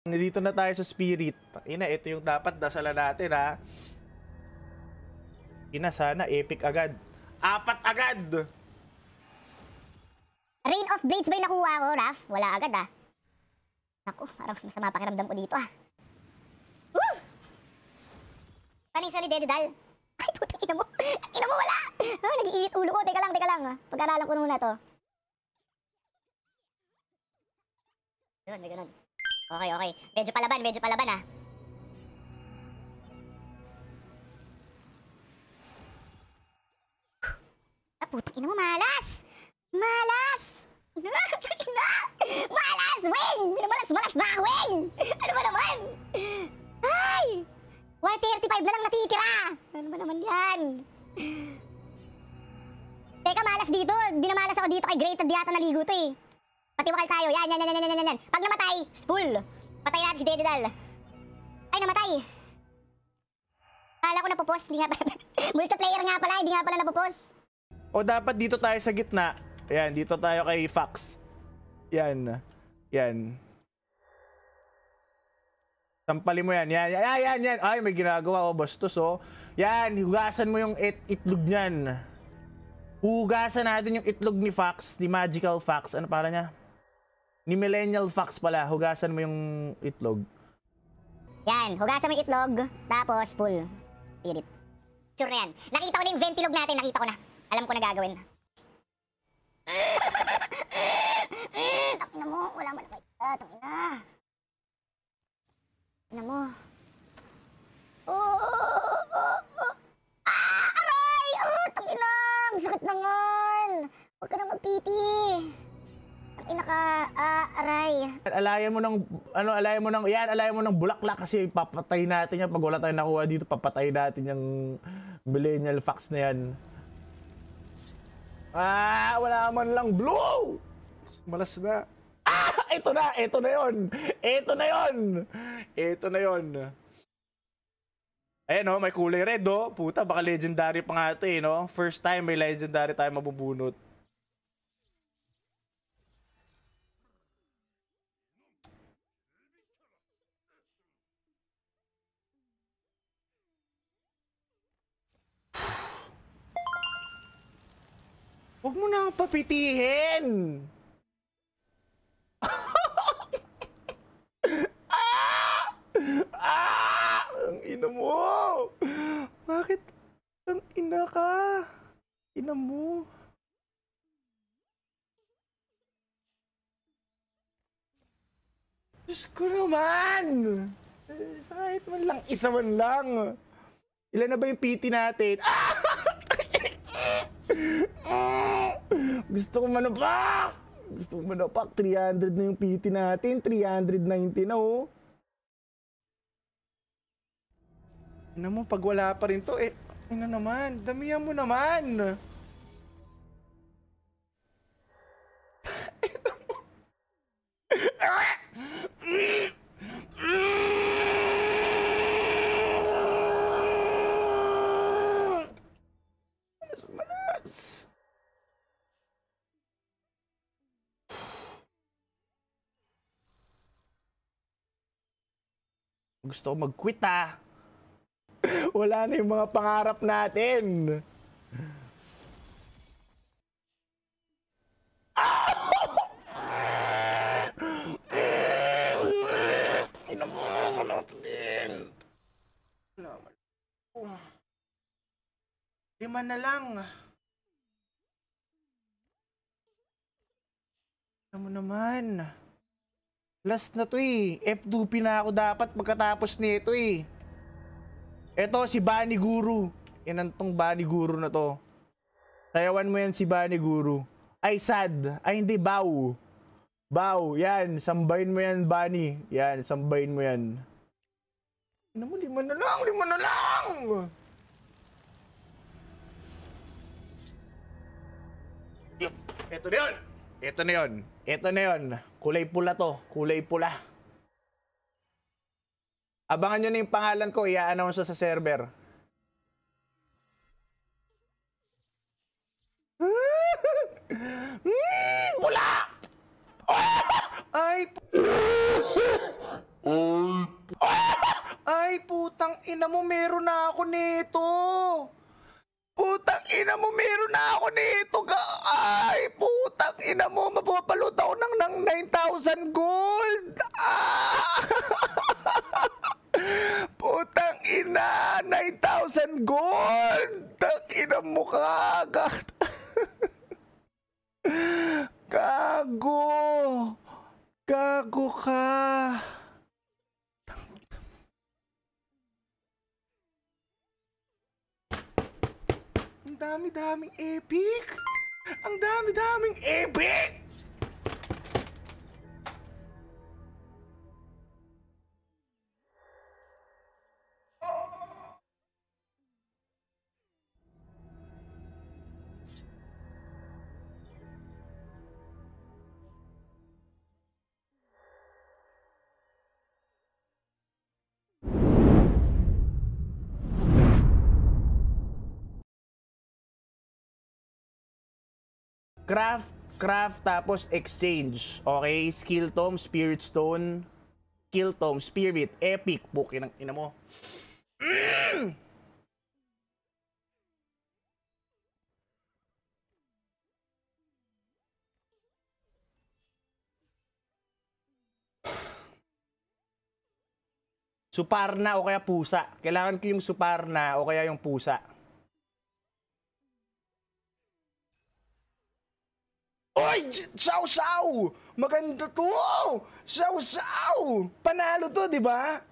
Nandito na tayo sa spirit. Ina, ito yung dapat dasalan natin ha. Ina, sana epic agad. Apat agad! Rain of Blades ba yung nakuha ko, Raf? Wala agad ah. Naku, parang masama pakiramdam ko dito ah. Woo! Paano siya ni Dededal? Ay, putang ina mo. ina mo wala! Oh, nag-iinit ulo ko. Teka lang, teka lang. Ah. Pag-aralan ko muna to. Ganun, may ganun. Okay, okay. Medyo palaban, medyo palaban ah. Ah, putang ina mo, malas! Malas! malas, wing! Minamalas, malas na, wing! Ano ba naman? Ay! 135 na lang natitira! Ano ba naman yan? Teka, malas dito. Binamalas ako dito kay Great. Hindi yata naligo to eh. Patiwakal tayo. Yan, yan, yan, yan, yan, yan, Pag namatay, spool. Patay natin si Dededal. Ay, namatay. Kala ko napopos. Hindi nga pala. Multiplayer nga pala. Hindi nga pala napopos. O dapat dito tayo sa gitna. Ayan, dito tayo kay Fox. Yan. Yan. Tampali mo yan. Yan, yan, yan, yan. Ay, may ginagawa. O, bastos, oh. Yan, hugasan mo yung it itlog niyan. Hugasan natin yung itlog ni Fox, ni Magical Fox. Ano para niya? ni Millennial Fox pala, hugasan mo yung itlog. Yan, hugasan mo yung itlog, tapos pull. Pirit. Sure yan. Nakita ko na yung ventilog natin, nakita ko na. Alam ko na gagawin. Tangina mo, wala mo nakita. na. Ah, tangina mo. Oh, oh, oh, oh. Ah, aray! Oh, tangina! Masakit na ngon! Huwag ka na magpiti! inakaaray. Alayan mo ng, ano, alayan mo ng, yan, alayan mo ng bulaklak kasi papatay natin yan. Pag wala tayong nakuha dito, papatay natin yung millennial facts na yan. Ah, wala man lang blue! Malas na. Ah! Ito na! Ito na yon Ito na yon Ito na yon Ayan o, oh, may kulay red o. Oh. Puta, baka legendary pa nga ito eh, no? First time may legendary tayo mabubunot. Huwag mo na papitihin! ah! Ah! Ang ina mo! Bakit? Ang ina ka! Ina mo! Diyos ko naman! Kahit man lang, isa man lang. Ilan na ba yung PT natin? Ah! ah! Gusto ko manupak! Gusto ko manupak. 300 na yung PT natin. 390 na oh. Ano mo, pag wala pa rin to, eh, ano naman, damihan mo naman. Mas Gusto ko mag-quit Wala na yung mga pangarap natin. Lima na lang. Alam mo naman. Last na to eh. F2P na ako dapat pagkatapos nito eh. Ito si Bani Guru. Yan ang tong Bani Guru na to. Sayawan mo yan si Bani Guru. Ay sad. Ay hindi Bao. Bao. Yan. Sambayin mo yan Bani. Yan. Sambayin mo yan. Ano mo? Lima na lang. Lima na lang. Yep. Ito na yun. Ito na yun. Ito na yun. Kulay pula to. Kulay pula. Abangan nyo na yung pangalan ko. I-announce sa server. mm, pula! Ay! Ay! Ay, putang ina mo. Meron na ako nito ina mo, meron na ako nito. Ay, putang ina mo, mapapalot ako ng, ng 9,000 gold. Ah! putang ina, 9,000 gold. Tak ina mo kagat. Gago. Gago ka. dami-daming epic! Ang dami-daming epic! Craft, craft, tapos exchange. Okay? Skill Tome, Spirit Stone, Kill Tome, Spirit, Epic. Pukin ng ina mo. Mm! Suparna o kaya pusa. Kailangan ko yung suparna o kaya yung pusa. Oy! Saw-saw! Maganda to! Saw-saw! Panalo to, di ba?